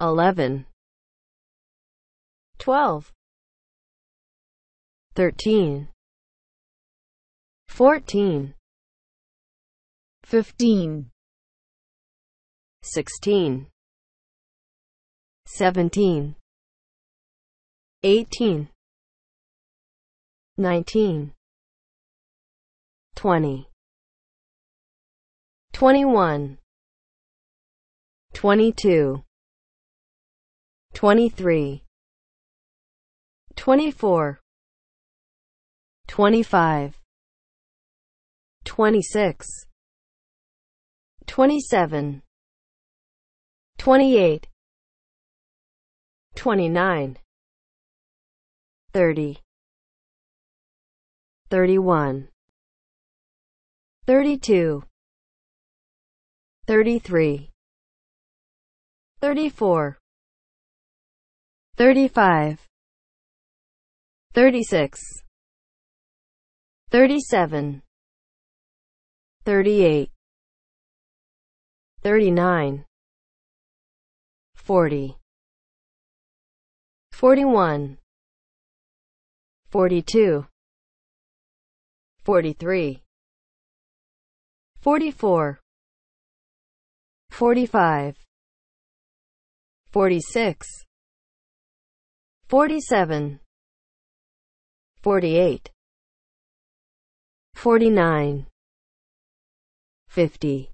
11 12 13 14 15 16 17 18 19 20 21 22 23 24 25 26 27 28 29 30 31 32 33 34 35 36 37 38 39 40 41 42 43 44 45 46 47 48 49 50